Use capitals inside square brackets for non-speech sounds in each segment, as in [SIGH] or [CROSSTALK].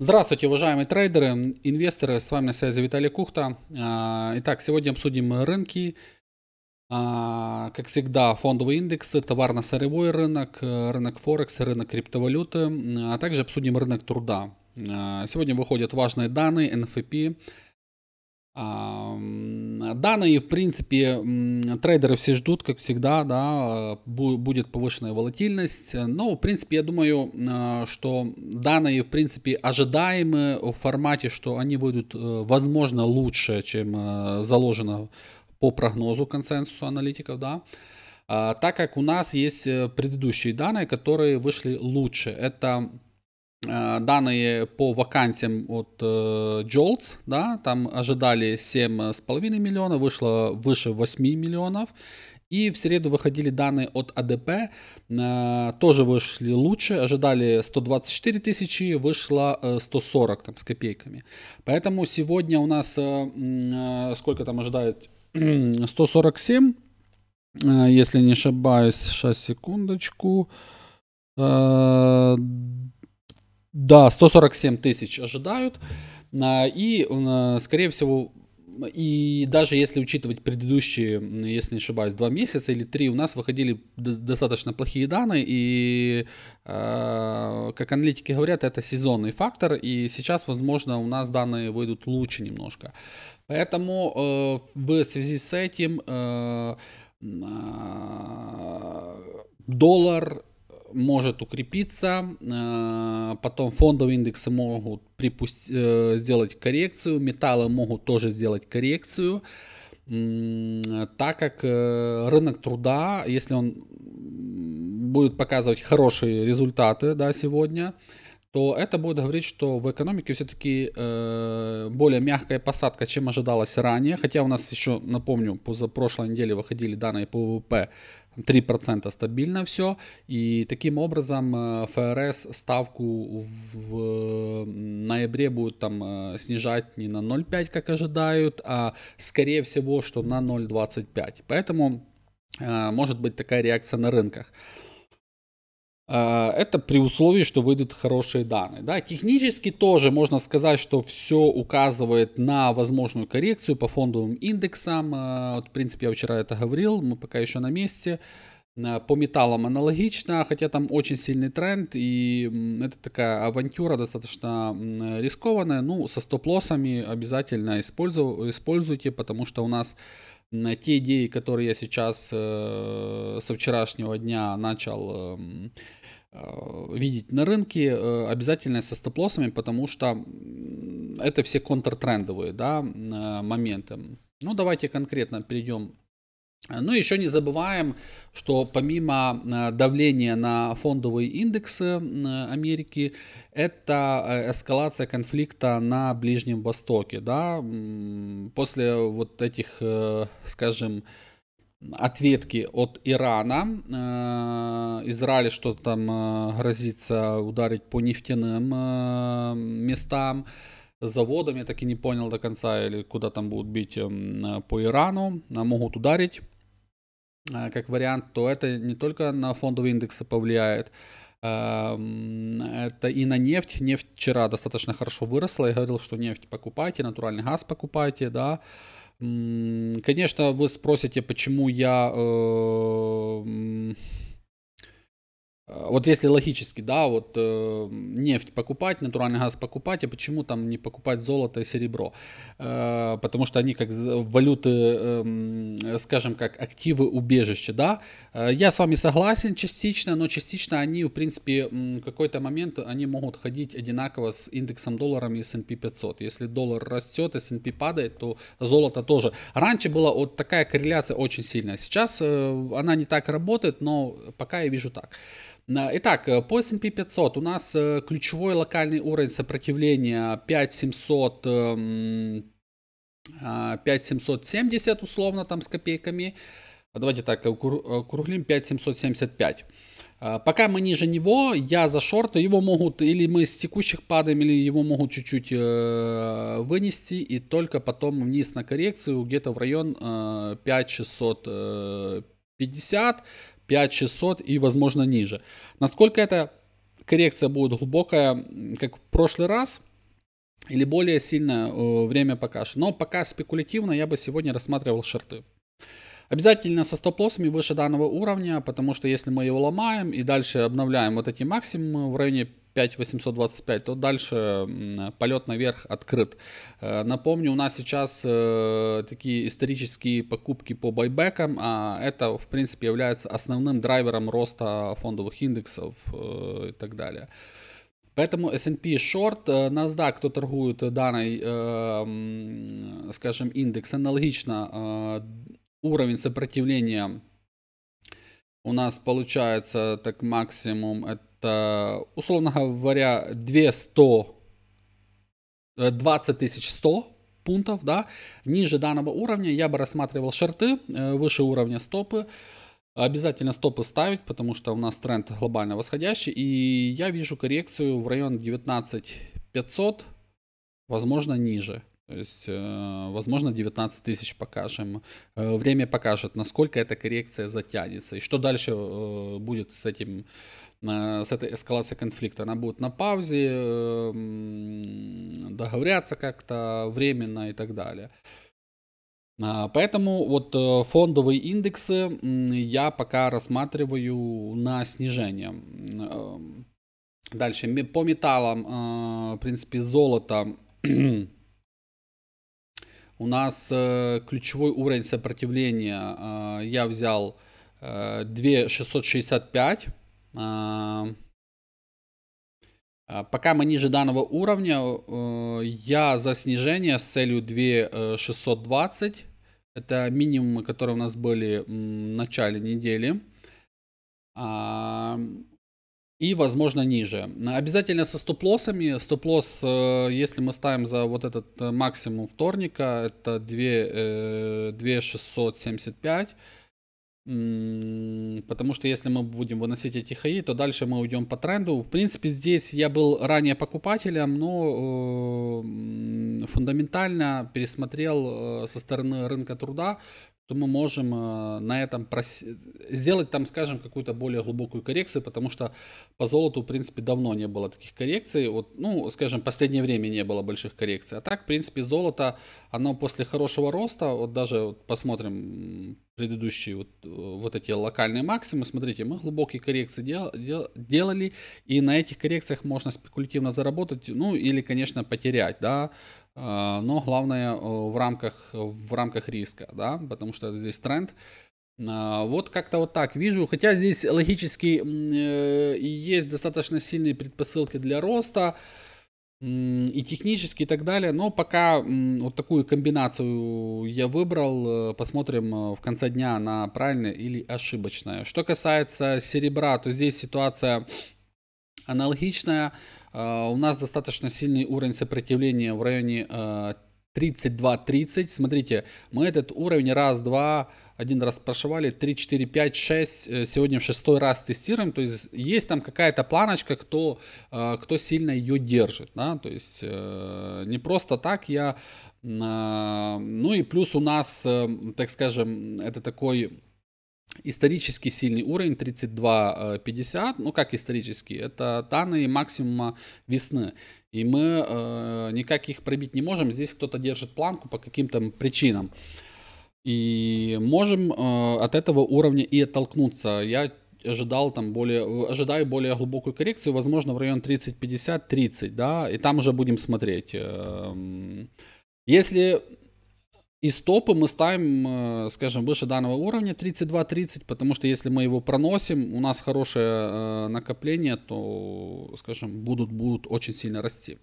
Здравствуйте, уважаемые трейдеры, инвесторы. С вами на связи Виталий Кухта. А, итак, сегодня обсудим рынки. А, как всегда, фондовые индексы, товарно-сырьевой рынок, рынок Форекс, рынок криптовалюты, а также обсудим рынок труда. А, сегодня выходят важные данные НФП, Данные, ну в принципе, трейдеры все ждут, как всегда, да, будет повышенная волатильность. Но, в принципе, я думаю, а, что данные, ну в принципе, ожидаемы в формате, что они выйдут, э, возможно, лучше, чем э, заложено по прогнозу консенсуса аналитиков, да. А, так как у нас есть э, предыдущие данные, которые вышли лучше. Это Э, данные по вакансиям от э, Jolts, да, там ожидали 7,5 миллиона, вышло выше 8 миллионов. И в среду выходили данные от АДП, э, тоже вышли лучше, ожидали 124 тысячи, вышло 140 там, с копейками. Поэтому сегодня у нас, сколько там ожидают, 147, [CLEARS THROAT] если не ошибаюсь, сейчас секундочку. Да, 147 тысяч ожидают. А, и, а, скорее всего, и даже если учитывать предыдущие, если не ошибаюсь, два месяца или три, у нас выходили достаточно плохие данные, и, э, как аналитики говорят, это сезонный фактор, и сейчас, возможно, у нас данные выйдут лучше немножко. Поэтому э, в связи с этим э, доллар может укрепиться, э, потом фондовые индексы могут припусть, э, сделать коррекцию, металлы могут тоже сделать коррекцию, так как э, рынок труда, если он будет показывать хорошие результаты да, сегодня, то это будет говорить, что в экономике все-таки э, более мягкая посадка, чем ожидалось ранее. Хотя у нас еще, напомню, прошлой неделе выходили данные по ВВП 3% стабильно все. И таким образом э, ФРС ставку в ноябре будет там э, снижать не на 0,5, как ожидают, а скорее всего, что на 0,25. Поэтому э, может быть такая реакция на рынках. А, это при условии, что выйдут хорошие данные. Да, технически тоже можно сказать, что все указывает на возможную коррекцию по фондовым индексам. А, вот, в принципе, я вчера это говорил, мы пока еще на месте. А, по металлам аналогично, хотя там очень сильный тренд, и это такая авантюра достаточно рискованная. Ну, со стоп-лоссами обязательно используйте, потому что у нас на те идеи, которые я сейчас э, со вчерашнего дня начал эм, э, видеть на рынке, э, обязательно со стоп-лоссами, потому что это все контртрендовые да, э, моменты. Ну, давайте конкретно перейдем ну еще не забываем, что помимо э, давления на фондовые индексы э, Америки, это э, эскалация конфликта на Ближнем Востоке. Да? После вот этих, скажем, ответки от Ирана. Израиль что-то там грозится ударить по нефтяным местам заводом, я так и не понял до конца, или куда там будут бить эм, э, по Ирану, э, могут ударить э, как вариант, то это не только на фондовые индексы повлияет, эм, это и на нефть. Нефть вчера достаточно хорошо выросла. Я говорил, что нефть покупайте, натуральный газ покупайте, да. Конечно, вы спросите, почему я а, вот если логически, да, вот э, нефть покупать, натуральный газ покупать, а почему там не покупать золото и серебро? Э, потому что они как валюты, э, скажем, как активы убежища, да. Э, я с вами согласен частично, но частично они, в принципе, в какой-то момент они могут ходить одинаково с индексом долларом и S&P 500. Если доллар растет, S&P падает, то золото тоже. Раньше была вот такая корреляция очень сильная. Сейчас э, она не так работает, но пока я вижу так. Итак, э, по S&P 500 у нас э, ключевой локальный уровень сопротивления 5700, 5770 эм, а, условно там с копейками. Давайте так, э, округлим 5775. Пока мы ниже него, я за шорт, его могут или мы с текущих падаем, или его могут чуть-чуть вынести, и только потом вниз на коррекцию, где-то в район э, 5650, 5600 и, возможно, ниже. Насколько эта коррекция будет глубокая, как в прошлый раз, или более сильно э, время покажет. Но пока спекулятивно я бы сегодня рассматривал шорты. Обязательно со стоп-лоссами выше данного уровня, потому что если мы его ломаем и дальше обновляем вот эти максимумы в районе 5825, то дальше полет наверх открыт. Э, напомню, у нас сейчас э, такие исторические покупки по байбекам, а это, в принципе, является основным драйвером роста фондовых индексов э, и так далее. Поэтому S&P short, NASDAQ, кто торгует данный, скажем, индекс, аналогично уровень сопротивления у нас получается так максимум это Э, условно говоря, 200, 20 э, тысяч 100 пунктов, да, ниже данного уровня я бы рассматривал шорты, э, выше уровня стопы, Обязательно стопы ставить, потому что у нас тренд глобально восходящий. И я вижу коррекцию в район 19 500, возможно ниже. То есть, э, возможно, 19 тысяч покажем. Э, время покажет, насколько эта коррекция затянется. И что дальше э, будет с этим, с этой эскалацией конфликта. Она будет на паузе, договорятся как-то временно и так далее. А, поэтому вот фондовые индексы я пока рассматриваю на снижение. Дальше, по металлам, в принципе, золото [CLEARS THROAT] У нас э, ключевой уровень сопротивления э, я взял э, 2665. Э, э, пока мы ниже данного уровня, я за снижение с целью 2620. Это минимумы, которые у нас были в начале недели. А, и, возможно, ниже. Обязательно со стоп-лоссами. Стоп-лосс, э, если мы ставим за вот этот э, максимум вторника, это 2, 2675. Э, потому что если мы будем выносить эти хаи, то дальше мы уйдем по тренду. В принципе, здесь я был ранее покупателем, но фундаментально пересмотрел со стороны рынка труда, то мы можем э, на этом прос... сделать там, скажем, какую-то более глубокую коррекцию, потому что по золоту, в принципе, давно не было таких коррекций. Вот, ну, скажем, последнее время не было больших коррекций. А так, в принципе, золото, оно после хорошего роста, вот даже вот посмотрим предыдущие вот, э, вот эти локальные максимумы, смотрите, мы глубокие коррекции дел, дел, делали, и на этих коррекциях можно спекулятивно заработать, ну, или, конечно, потерять, да, а, но главное э, в рамках, в рамках риска, да, потому что здесь тренд. А, вот как-то вот так вижу, хотя здесь логически э, есть достаточно сильные предпосылки для роста и технически и так далее, но пока вот такую комбинацию я выбрал, э, посмотрим в конце дня на правильное или ошибочное. Что касается серебра, то здесь ситуация аналогичная, а, у нас достаточно сильный уровень сопротивления в районе 32-30. А, Смотрите, мы этот уровень раз, два, один раз прошивали, 3, 4, 5, 6. Сегодня в шестой раз тестируем. То есть есть там какая-то планочка, кто, а, кто сильно ее держит. Да? То есть э, не просто так я... Ну и плюс у нас, э, так скажем, это такой исторически сильный уровень 32.50, э, ну как исторически, это данные максимума весны. И мы э, никак их пробить не можем, здесь кто-то держит планку по каким-то причинам. И можем э, от этого уровня и оттолкнуться. Я ожидал там более, ожидаю более глубокую коррекцию, возможно, в район 30-50-30, да, и там уже будем смотреть. Эм. Если и стопы мы ставим, э, скажем, выше данного уровня 32-30, потому что если мы его проносим, у нас хорошее э, накопление, то, скажем, будут, будут очень сильно расти.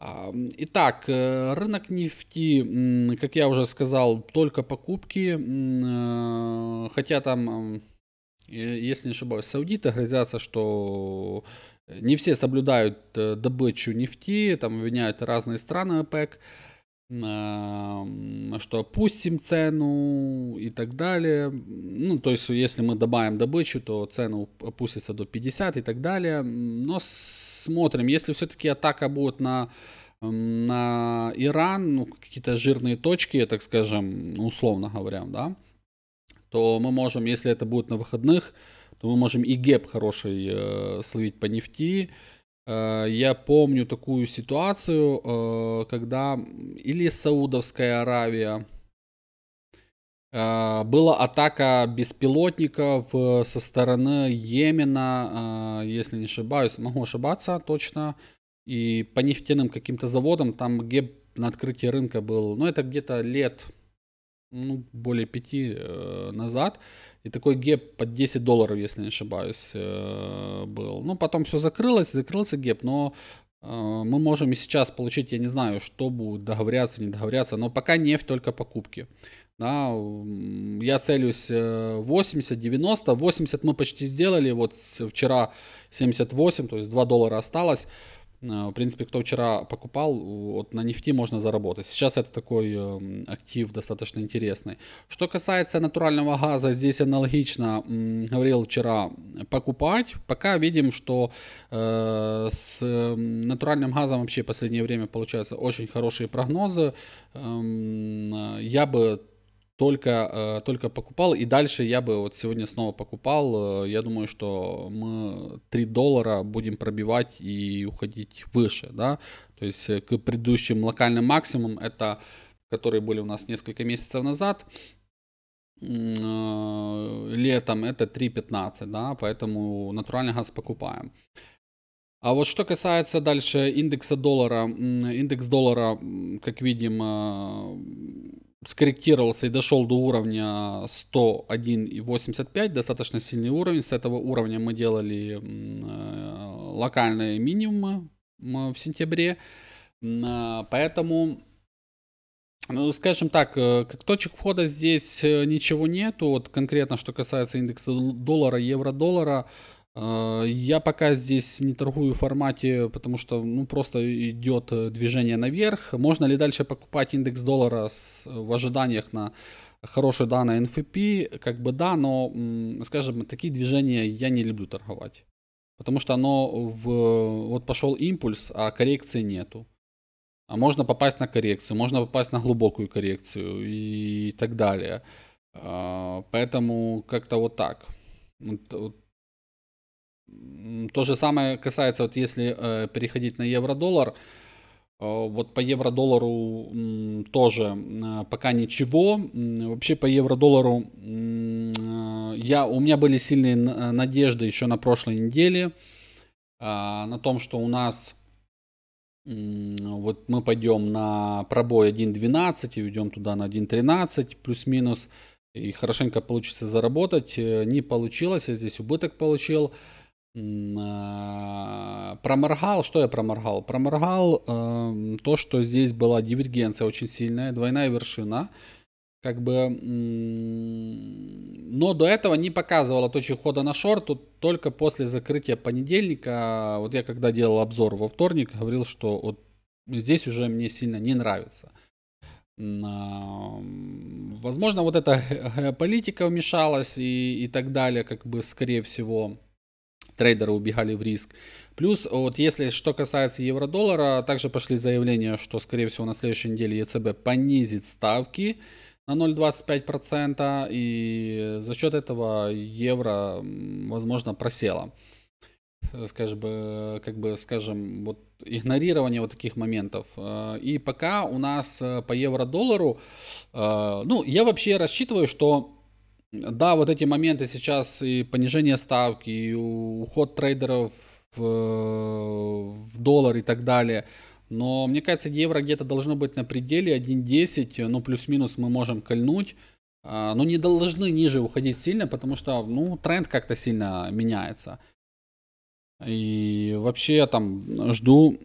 А, итак, э, рынок нефти, как я уже сказал, только покупки, хотя там, если не ошибаюсь, саудиты грозятся, что не все соблюдают добычу нефти, там обвиняют разные страны ОПЕК что опустим цену и так далее. Ну, то есть, если мы добавим добычу, то цену опустится до 50 и так далее. Но смотрим, если все-таки атака будет на, на Иран, ну, какие-то жирные точки, так скажем, ну, условно говоря, да, то мы можем, если это будет на выходных, то мы можем и геп хороший э, словить по нефти, Э, я помню такую ситуацию, э, когда или Саудовская Аравия, э, была атака беспилотников со стороны Йемена, если не ошибаюсь, могу ошибаться точно, и по нефтяным каким-то заводам, там где на открытии рынка был, ну это где-то лет ну, более 5 э, назад. И такой геп под 10 долларов, если не ошибаюсь, э, был. Ну, потом все закрылось, закрылся геп, но э, мы можем и сейчас получить, я не знаю, что будут договорятся, не договорятся, но пока нефть только покупки. Да, я целюсь 80, 90, 80 мы почти сделали, вот вчера 78, то есть 2 доллара осталось. А, в принципе, кто вчера покупал, вот на нефти можно заработать. Сейчас это такой эм, актив достаточно интересный. Что касается натурального газа, здесь аналогично говорил вчера э, покупать. Пока видим, что э, с эм, натуральным газом вообще в последнее время получаются очень хорошие прогнозы. Эм, э, я бы только, э, только покупал. И дальше я бы вот сегодня снова покупал. Э, я думаю, что мы 3 доллара будем пробивать и уходить выше. Да? То есть э, к предыдущим локальным максимумам, это которые были у нас несколько месяцев назад, летом это 3.15, да, поэтому натуральный газ покупаем. А вот что касается дальше индекса доллара, индекс доллара, как видим, скорректировался и дошел до уровня 101,85, достаточно сильный уровень. С этого уровня мы делали э, локальные минимумы в сентябре. Э, поэтому, ну, скажем так, как э, точек входа здесь ничего нету. Вот конкретно, что касается индекса доллара, евро-доллара, Э, я пока здесь не торгую в формате, потому что ну, просто идет э, движение наверх. Можно ли дальше покупать индекс доллара с, в ожиданиях на хорошие данные NFP? Как бы да, но, скажем, такие движения я не люблю торговать. Потому что оно в, вот пошел импульс, а коррекции нету. А можно попасть на коррекцию, можно попасть на глубокую коррекцию и так далее. А, поэтому как-то вот так. Вот, вот то же самое касается, вот если э, переходить на евро-доллар, э, вот по евро-доллару э, тоже э, пока ничего. Вообще по евро-доллару э, я, у меня были сильные э, надежды еще на прошлой неделе э, на том, что у нас вот мы пойдем на пробой 1.12 и уйдем туда на 1.13 плюс-минус. И хорошенько получится заработать. Э, не получилось, я здесь убыток получил. А, проморгал, что я проморгал? Проморгал э, то, что здесь была дивергенция очень сильная, двойная вершина. Как бы, но до этого не показывала точек хода на шорт, только после закрытия понедельника, вот я когда делал обзор во вторник, говорил, что вот здесь уже мне сильно не нравится. А, возможно, вот эта политика вмешалась и, и так далее, как бы, скорее всего, трейдеры убегали в риск. Плюс, вот если что касается евро-доллара, также пошли заявления, что, скорее всего, на следующей неделе ЕЦБ понизит ставки на 0,25%, и за счет этого евро, возможно, просело. Э, скажем, как бы, скажем, вот игнорирование вот таких моментов. Э, и пока у нас э, по евро-доллару, ну, я вообще рассчитываю, что да, вот эти моменты сейчас и понижение ставки, и уход трейдеров в, в доллар и так далее. Но мне кажется, евро где-то должно быть на пределе 1.10, ну плюс-минус мы можем кольнуть. А, но не должны ниже уходить сильно, потому что ну, тренд как-то сильно меняется. И вообще там жду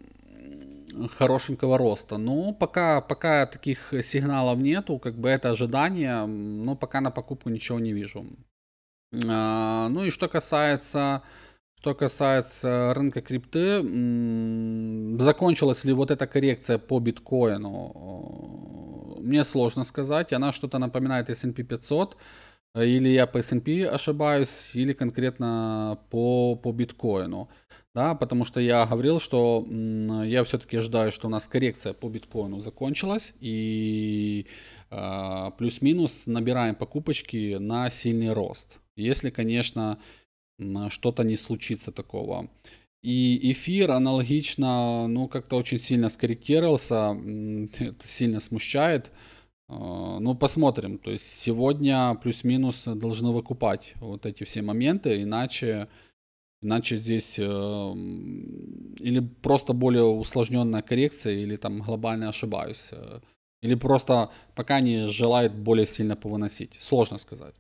хорошенького роста. Но пока, пока таких сигналов нету, как бы это ожидание, но пока на покупку ничего не вижу. А, ну и что касается, что касается рынка крипты, м- закончилась ли вот эта коррекция по биткоину, мне сложно сказать. Она что-то напоминает S&P 500, э, или я по S&P ошибаюсь, или конкретно по, по биткоину да, потому что я говорил, что я все-таки ожидаю, что у нас коррекция по биткоину закончилась, и э, плюс-минус набираем покупочки на сильный рост, если, конечно, что-то не случится такого. И эфир аналогично, ну, как-то очень сильно скорректировался, [LAUGHS] это сильно смущает. А, ну, посмотрим. То есть сегодня плюс-минус должны выкупать вот эти все моменты, иначе Иначе здесь э, или просто более усложненная коррекция, или там глобально ошибаюсь. Э, или просто пока не желает более сильно повыносить. Сложно сказать.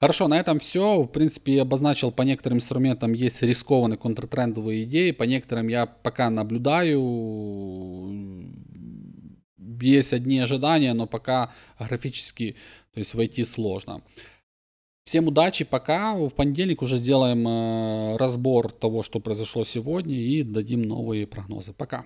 Хорошо, на этом все. В принципе, я обозначил по некоторым инструментам есть рискованные контртрендовые идеи. По некоторым я пока наблюдаю. Есть одни ожидания, но пока графически, то есть войти сложно. Всем удачи, пока. В понедельник уже сделаем э, разбор того, что произошло сегодня и дадим новые прогнозы. Пока.